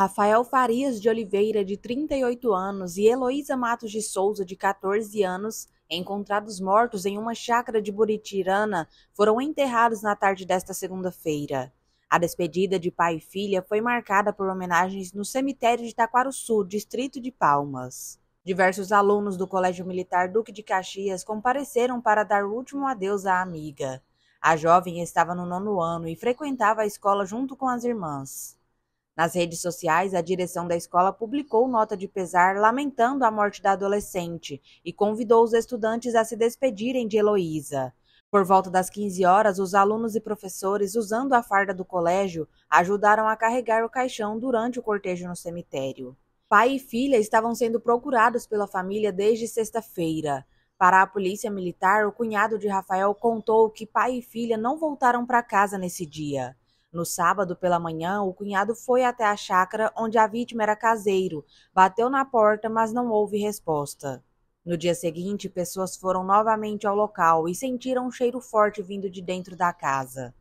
Rafael Farias de Oliveira, de 38 anos, e Heloísa Matos de Souza, de 14 anos, encontrados mortos em uma chácara de Buritirana, foram enterrados na tarde desta segunda-feira. A despedida de pai e filha foi marcada por homenagens no cemitério de Taquaruçu, distrito de Palmas. Diversos alunos do Colégio Militar Duque de Caxias compareceram para dar o último adeus à amiga. A jovem estava no nono ano e frequentava a escola junto com as irmãs. Nas redes sociais, a direção da escola publicou nota de pesar lamentando a morte da adolescente e convidou os estudantes a se despedirem de Heloísa. Por volta das 15 horas, os alunos e professores, usando a farda do colégio, ajudaram a carregar o caixão durante o cortejo no cemitério. Pai e filha estavam sendo procurados pela família desde sexta-feira. Para a polícia militar, o cunhado de Rafael contou que pai e filha não voltaram para casa nesse dia. No sábado pela manhã, o cunhado foi até a chácara onde a vítima era caseiro, bateu na porta, mas não houve resposta. No dia seguinte, pessoas foram novamente ao local e sentiram um cheiro forte vindo de dentro da casa.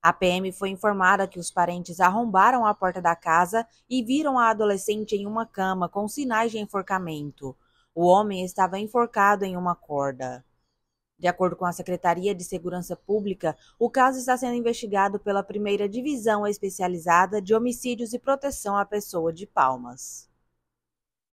A PM foi informada que os parentes arrombaram a porta da casa e viram a adolescente em uma cama com sinais de enforcamento. O homem estava enforcado em uma corda. De acordo com a Secretaria de Segurança Pública, o caso está sendo investigado pela primeira divisão especializada de homicídios e proteção à pessoa de Palmas.